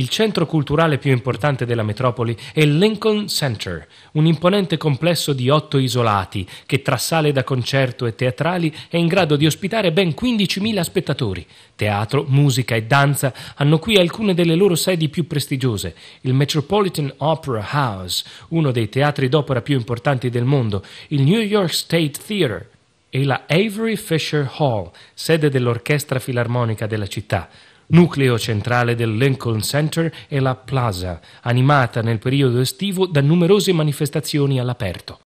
Il centro culturale più importante della metropoli è il Lincoln Center, un imponente complesso di otto isolati che tra sale da concerto e teatrali è in grado di ospitare ben 15.000 spettatori. Teatro, musica e danza hanno qui alcune delle loro sedi più prestigiose, il Metropolitan Opera House, uno dei teatri d'opera più importanti del mondo, il New York State Theatre, e la Avery Fisher Hall, sede dell'Orchestra Filarmonica della città, nucleo centrale del Lincoln Center e la Plaza, animata nel periodo estivo da numerose manifestazioni all'aperto.